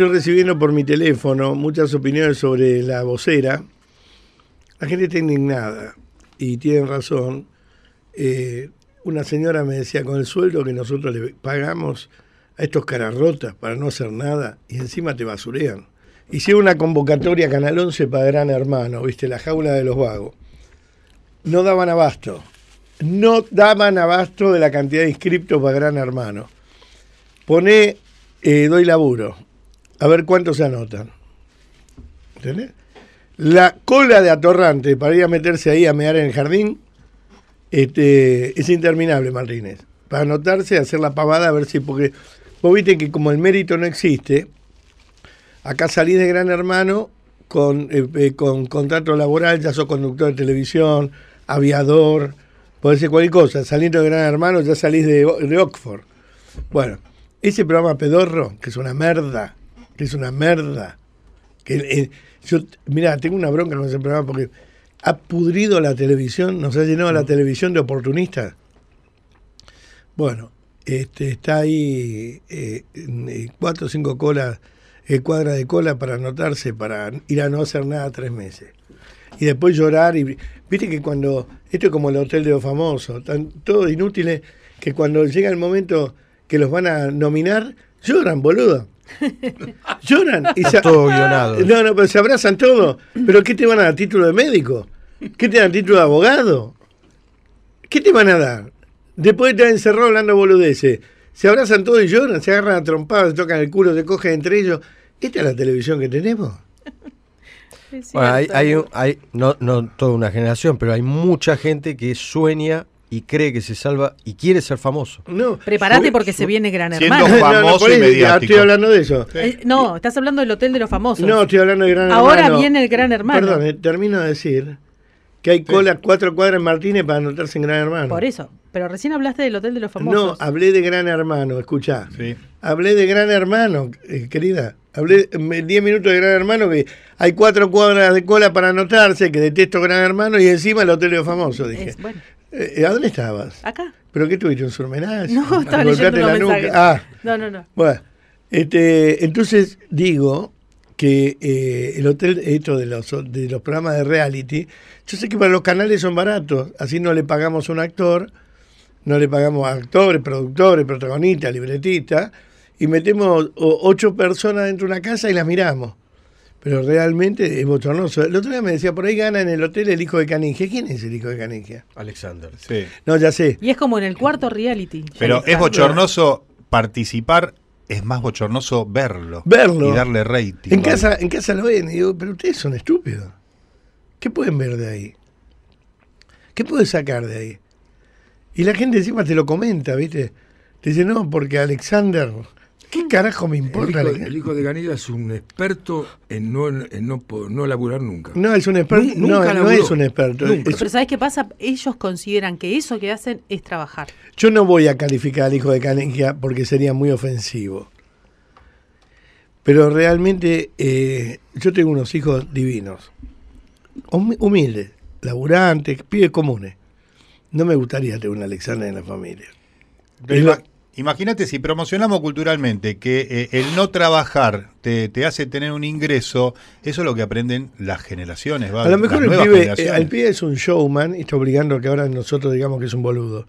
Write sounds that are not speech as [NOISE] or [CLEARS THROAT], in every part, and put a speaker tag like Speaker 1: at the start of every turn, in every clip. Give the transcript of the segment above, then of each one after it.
Speaker 1: Estoy recibiendo por mi teléfono muchas opiniones sobre la vocera. La gente está indignada y tienen razón. Eh, una señora me decía, con el sueldo que nosotros le pagamos a estos cararrotas para no hacer nada y encima te basurean. hice una convocatoria Canal 11 para Gran Hermano, viste, la jaula de los vagos. No daban abasto. No daban abasto de la cantidad de inscriptos para Gran Hermano. pone eh, doy laburo a ver cuántos se anotan. ¿Entendés? La cola de atorrante para ir a meterse ahí a mear en el jardín este, es interminable, Martínez. Para anotarse, hacer la pavada, a ver si. Porque vos viste que como el mérito no existe, acá salís de gran hermano con, eh, eh, con contrato laboral, ya sos conductor de televisión, aviador, puede ser cualquier cosa. Saliendo de gran hermano, ya salís de, de Oxford. Bueno, ese programa pedorro, que es una merda, es una merda. Que, eh, yo, mira, tengo una bronca con ese programa porque ha pudrido la televisión, nos ha llenado la mm. televisión de oportunistas. Bueno, este, está ahí eh, eh, cuatro o cinco colas, eh, cuadras de cola para anotarse, para ir a no hacer nada tres meses. Y después llorar. y Viste que cuando, esto es como el hotel de los famosos, tan todos inútiles, que cuando llega el momento que los van a nominar, lloran, boludo. [LAUGHS] Lloran. Y se... Todo No, no, pero se abrazan todos. ¿Pero qué te van a dar? ¿Título de médico? ¿Qué te dan? ¿Título de abogado? ¿Qué te van a dar? Después te estar encerrado hablando boludeces. Se abrazan todos y lloran, se agarran a trompadas, se tocan el culo, se cogen entre ellos. ¿Esta es la televisión que tenemos? hay, no, no toda una generación, pero hay mucha gente que sueña y cree que se salva y quiere ser famoso.
Speaker 2: No. Prepárate porque se viene Gran Hermano. Famoso estoy
Speaker 1: hablando de eso.
Speaker 2: Eh, no, estás hablando del Hotel de los Famosos. No, estoy
Speaker 1: hablando de Gran Hermano. Ahora viene
Speaker 2: el Gran Hermano. Perdón,
Speaker 1: eh, termino de decir que hay cola cuatro cuadras en Martínez para anotarse en Gran Hermano. Por eso.
Speaker 2: Pero recién hablaste del Hotel de
Speaker 1: los Famosos. No, hablé de Gran Hermano, escucha Sí. Hablé de Gran Hermano, eh, querida. Hablé 10 mm, minutos de Gran Hermano, que hay cuatro cuadras de cola para anotarse, que detesto Gran Hermano y encima el Hotel de los Famosos, dije. Es, bueno. Eh, eh, ¿A dónde estabas? Acá. ¿Pero qué tuviste? ¿Un surmenaje? [LAUGHS] No, estaba leyendo la nuca. Ah. No, no, no. Bueno, este, entonces digo que eh, el hotel esto de los, de los programas de reality, yo sé que para los canales son baratos, así no le pagamos a un actor, no le pagamos a actores, productores, protagonistas, libretistas, y metemos ocho personas dentro de una casa y las miramos. Pero realmente es bochornoso. El otro día me decía, por ahí gana en el hotel el hijo de caninge ¿Quién es el hijo de Canigia? Alexander. Sí. No, ya sé.
Speaker 2: Y es como en el cuarto reality.
Speaker 1: Pero es bochornoso
Speaker 2: participar, es más bochornoso verlo. Verlo. Y darle rating. En,
Speaker 1: casa, en casa lo ven y digo, pero ustedes son estúpidos. ¿Qué pueden ver de ahí? ¿Qué puedes sacar de ahí? Y la gente encima te lo comenta, ¿viste? Te dice, no, porque Alexander ¿Qué carajo me importa? El hijo, de Canilla es un experto en no, no, laburar nunca. No, es un experto. no, es un experto. Pero
Speaker 2: ¿sabes qué pasa? Ellos consideran que eso que hacen es trabajar.
Speaker 1: Yo no voy a calificar al hijo de Canilla porque sería muy ofensivo. Pero realmente eh, yo tengo unos hijos divinos, humildes, laburantes, pibes comunes. No me gustaría tener un Alexander en la familia.
Speaker 2: Imagínate si promocionamos culturalmente que eh, el no trabajar te, hace tener un ingreso, eso es lo que aprenden las generaciones. ¿va? A lo mejor el eh,
Speaker 1: pibe, es un showman, y está obligando que ahora nosotros digamos que es un boludo,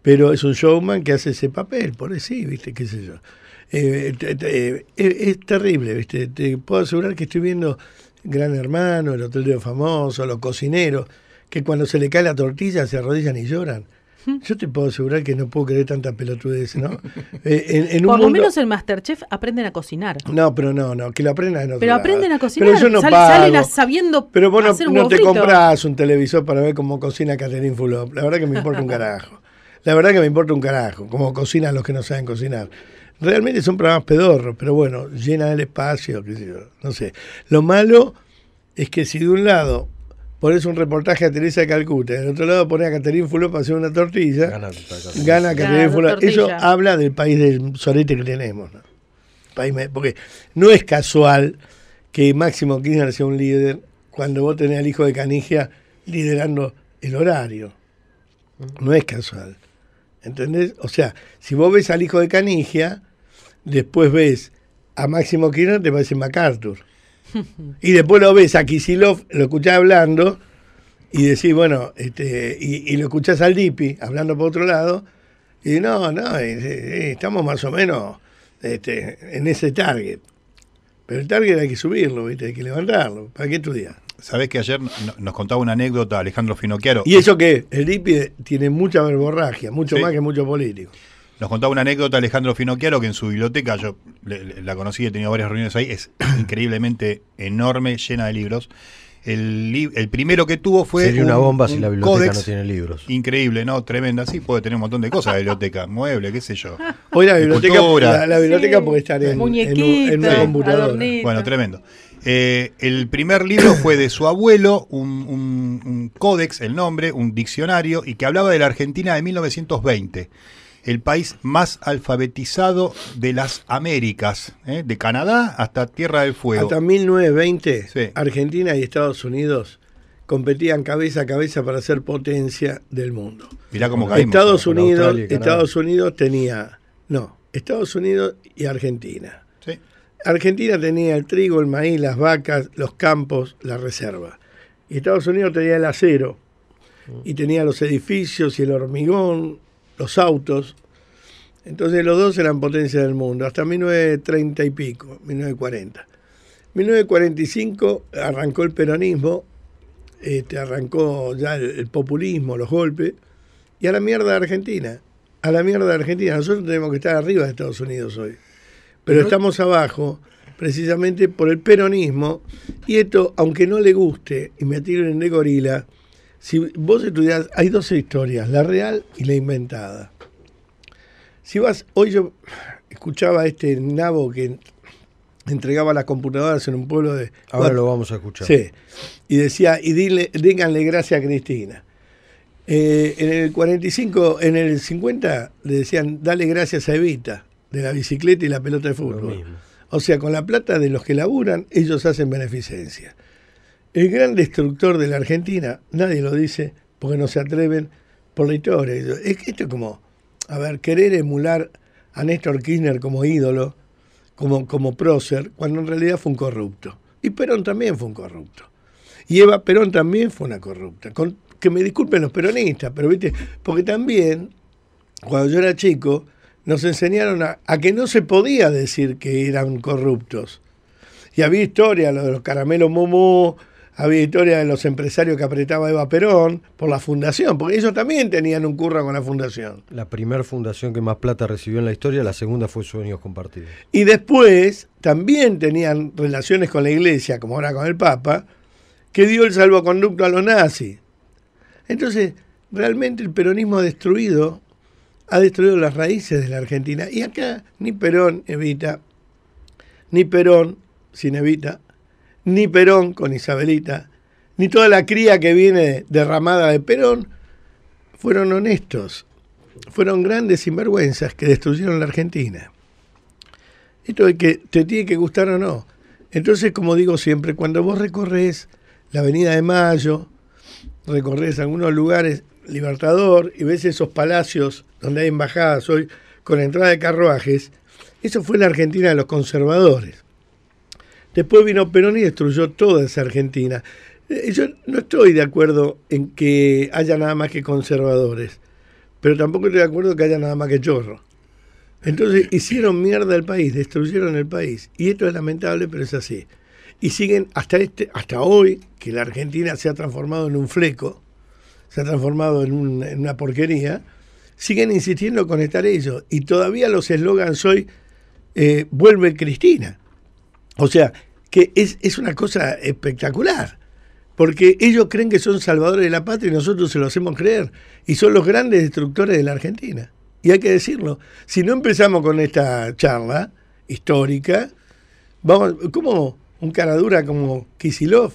Speaker 1: pero es un showman que hace ese papel, por decir, ¿viste? ¿Qué sé yo? Eh, es terrible, ¿viste? Te puedo asegurar que estoy viendo Gran Hermano, el Hotel de los Famosos, los cocineros, que cuando se le cae la tortilla se arrodillan y lloran. Yo te puedo asegurar que no puedo creer tanta pelotudez, ¿no? [LAUGHS] Eh, Por lo menos
Speaker 2: en Masterchef aprenden a cocinar.
Speaker 1: No, pero no, no, que lo aprendan en otro Pero aprenden
Speaker 2: a cocinar, pero yo no salen sabiendo Pero bueno no, no te compras
Speaker 1: un televisor para ver cómo cocina Catherine Fulop. La verdad que me importa un carajo. La verdad que me importa un carajo, cómo cocinan los que no saben cocinar. Realmente son programas pedorros, pero bueno, llenan el espacio, no sé. Lo malo es que si de un lado pones un reportaje a Teresa de Calcuta, del otro lado pone a Caterín Fulop para hacer una tortilla, gana, Caterina Caterín Fulop. Eso habla del país del sorete que tenemos. ¿no? porque no es casual que Máximo Kirchner sea un líder cuando vos tenés al hijo de Canigia liderando el horario. No es casual. ¿Entendés? O sea, si vos ves al hijo de Canigia, después ves a Máximo Kirchner, te parece MacArthur y después lo ves a Kisilov, lo escuchás hablando y decís, bueno, este, y, lo escuchás al Dipi hablando por otro lado, y no, no, eh, eh, eh, estamos más o menos este, en ese target. Pero el target hay que subirlo, ¿viste? hay que levantarlo. ¿Para qué estudiar?
Speaker 2: Sabés que ayer nos contaba una anécdota Alejandro Finocchiaro. ¿Y eso
Speaker 1: que El Dipi tiene mucha verborragia, mucho más que mucho político.
Speaker 2: Nos contaba una anécdota Alejandro Finocchiaro que en su biblioteca, yo la conocí, he tenido varias reuniones ahí, es [CLEARS THROAT] increíblemente enorme, llena de libros. El, primero que tuvo fue. Sería una bomba si la biblioteca no tiene libros. Increíble, ¿no? Tremenda. Sí, puede tener un montón de cosas la biblioteca, [LAUGHS] mueble, qué sé yo. Hoy la biblioteca, la, la biblioteca puede estar en, en una Bueno, tremendo. Eh, el primer libro fue de su abuelo, un, un, un códex, el nombre, un diccionario, y que hablaba de la Argentina de 1920 el país más alfabetizado de las Américas, ¿eh? de Canadá
Speaker 1: hasta Tierra del Fuego. Hasta 1920, Argentina y Estados Unidos competían cabeza a cabeza para ser potencia del mundo. Mirá cómo caímos, Estados Unidos, Estados Unidos tenía, no, Estados Unidos y Argentina. Argentina tenía el trigo, el maíz, las vacas, los campos, la reserva. Y Estados Unidos tenía el acero mm. y tenía los edificios y el hormigón los autos. Entonces los dos eran potencia del mundo, hasta 1930 y pico, 1940. 1945 arrancó el peronismo, este, arrancó ya el, populismo, los golpes, y a la mierda de Argentina, a la mierda de Argentina. Nosotros tenemos que estar arriba de Estados Unidos hoy, pero estamos abajo precisamente por el peronismo, y esto, aunque no le guste, y me tiren de gorila, si vos estudias, hay dos historias, la real y la inventada. Si vas, hoy yo escuchaba a este nabo que entregaba las computadoras en un pueblo de... Ahora lo vamos a escuchar. Sí. Y decía, y dile, díganle gracias a Cristina. Eh, en el 45, en el 50 le decían, dale gracias a Evita, de la bicicleta y la pelota de fútbol. O sea, con la plata de los que laburan, ellos hacen beneficencia. El gran destructor de la Argentina, nadie lo dice porque no se atreven por la Es que esto es como, a ver, querer emular a Néstor Kirchner como ídolo, como, como prócer, cuando en realidad fue un corrupto. Y Perón también fue un corrupto. Y Eva Perón también fue una corrupta. que me disculpen los peronistas, pero viste, porque también, cuando yo era chico, nos enseñaron a, que no se podía decir que eran corruptos. Y había historia, lo de los caramelos momó, había historia de los empresarios que apretaba Eva Perón por la fundación, porque ellos también tenían un curra con la fundación. La primera fundación que más plata recibió en la historia, la segunda fue Sueños Compartidos. Y después también tenían relaciones con la iglesia, como ahora con el Papa, que dio el salvoconducto a los nazis. Entonces, realmente el peronismo ha destruido ha destruido las raíces de la Argentina. Y acá ni Perón evita, ni Perón sin evita, ni Perón con Isabelita, ni toda la cría que viene derramada de Perón, fueron honestos, fueron grandes sinvergüenzas que destruyeron la Argentina. Esto es que te tiene que gustar o no. Entonces, como digo siempre, cuando vos recorres la Avenida de Mayo, recorres algunos lugares, Libertador, y ves esos palacios donde hay embajadas hoy con entrada de carruajes, eso fue la Argentina de los conservadores. Después vino Perón y destruyó toda esa Argentina. Eh, yo no estoy de acuerdo en que haya nada más que conservadores, pero tampoco estoy de acuerdo en que haya nada más que chorro. Entonces hicieron mierda el país, destruyeron el país. Y esto es lamentable, pero es así. Y siguen hasta, este, hasta hoy, que la Argentina se ha transformado en un fleco, se ha transformado en, una porquería, siguen insistiendo con estar ellos. Y todavía los eslogans hoy, eh, vuelve Cristina. O sea, que es, una cosa espectacular porque ellos creen que son salvadores de la patria y nosotros se lo hacemos creer, y son los grandes destructores de la Argentina. Y hay que decirlo, si no empezamos con esta charla histórica, vamos, ¿cómo un cara dura como Kisilov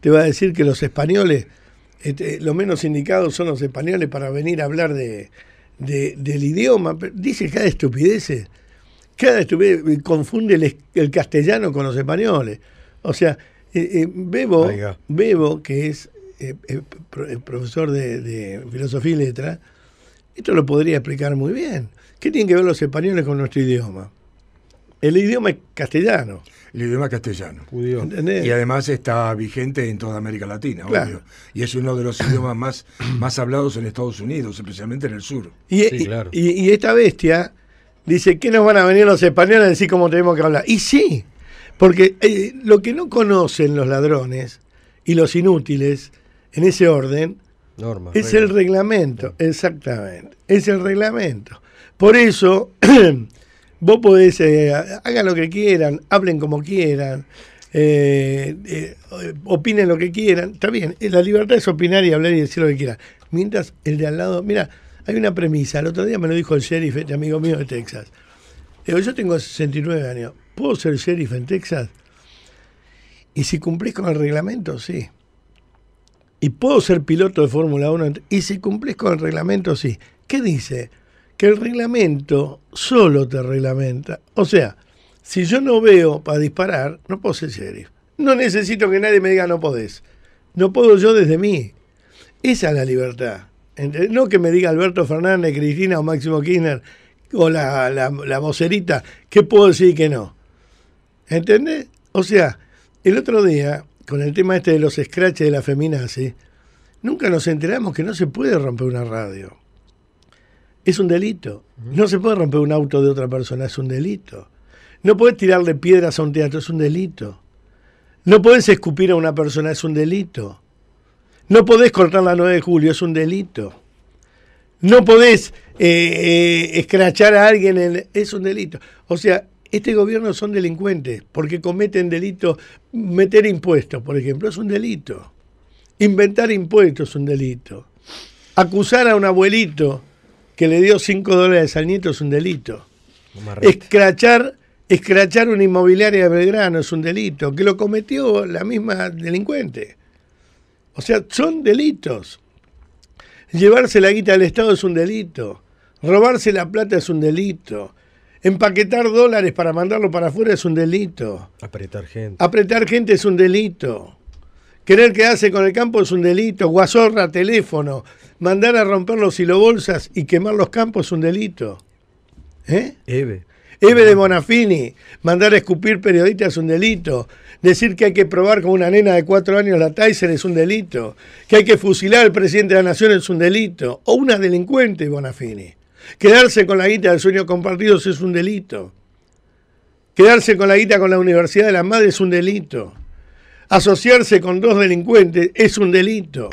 Speaker 1: te va a decir que los españoles, este, los menos indicados son los españoles para venir a hablar de, de del idioma? Dice cada estupideces. Cada estupidez eh, confunde el, castellano con los españoles. O sea, eh, eh, Bebo, Bebo, que es profesor de, filosofía y letra, esto lo podría explicar muy bien. ¿Qué tienen que ver los españoles con nuestro idioma? El idioma es castellano. El idioma castellano. Y además está vigente en toda América Latina, obvio. Y es uno de los idiomas más, más hablados en Estados Unidos, especialmente en el sur. claro. y esta bestia Dice, ¿qué nos van a venir los españoles a decir cómo tenemos que hablar? Y sí, porque eh, lo que no conocen los ladrones y los inútiles, en ese orden, es el reglamento, exactamente, es el reglamento. Por eso, [CLEARS THROAT] vos podés, eh, hagan lo que quieran, hablen como quieran, eh, opinen lo que quieran, está bien, la libertad es opinar y hablar y decir lo que quieran. Mientras el de al lado, mira, hay una premisa, el otro día me lo dijo el sheriff, este amigo mío de Texas. Digo, yo tengo 69 años, ¿puedo ser sheriff en Texas? Y si cumplís con el reglamento, sí. ¿Y puedo ser piloto de Fórmula 1? Y si cumplís con el reglamento, sí. ¿Qué dice? Que el reglamento solo te reglamenta. O sea, si yo no veo para disparar, no puedo ser sheriff. No necesito que nadie me diga no podés. No puedo yo desde mí. Esa es la libertad. Eh, no que me diga Alberto Fernández, Cristina o Máximo Kirchner o la, la, la vocerita, ¿qué puedo decir que no? ¿Entendés? O sea, el otro día, con el tema este de los scratches de la feminazi, nunca nos enteramos que no se puede romper una radio. Es un delito. No se puede romper un auto de otra persona, es un delito. No puedes tirarle piedras a un teatro, es un delito. No puedes escupir a una persona, es un delito. No podés cortar la 9 de julio, es un delito. No podés eh, eh, escrachar a alguien, es un delito. O sea, este gobierno son delincuentes porque cometen delitos. Meter impuestos, por ejemplo, es un delito. Inventar impuestos es un delito. Acusar a un abuelito que le dio 5 dólares al nieto es un delito. Escrachar, escrachar una inmobiliaria de Belgrano es un delito que lo cometió la misma delincuente. O sea, son delitos. Llevarse la guita del Estado es un delito. Robarse la plata es un delito. Empaquetar dólares para mandarlo para afuera es un delito. Apretar gente. Apretar gente es un delito. Querer quedarse con el campo es un delito. Guasorra teléfono. Mandar a romper los silobolsas y quemar los campos es un delito. ¿Eh? Eve. Eve de Bonafini. Mandar a escupir periodistas es un delito. Decir que hay que probar con una nena de cuatro años la Tyson es un delito. Que hay que fusilar al presidente de la nación es un delito. O una delincuente, Bonafini. Quedarse con la guita del sueño compartido es un delito. Quedarse con la guita con la Universidad de la madre es un delito. Asociarse con dos delincuentes es un delito.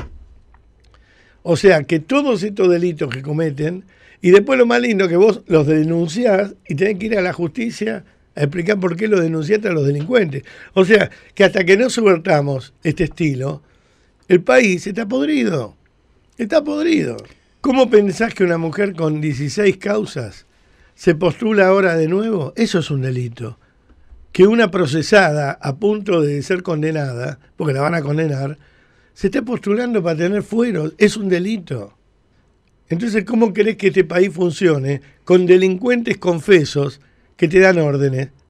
Speaker 1: O sea que todos estos delitos que cometen, y después lo más lindo que vos los denunciás y tenés que ir a la justicia a explicar por qué lo denunciaste a los delincuentes. O sea, que hasta que no subvertamos este estilo, el país está podrido. Está podrido. ¿Cómo pensás que una mujer con 16 causas se postula ahora de nuevo? Eso es un delito. Que una procesada a punto de ser condenada, porque la van a condenar, se esté postulando para tener fueros, es un delito. Entonces, ¿cómo querés que este país funcione con delincuentes confesos que te dan órdenes.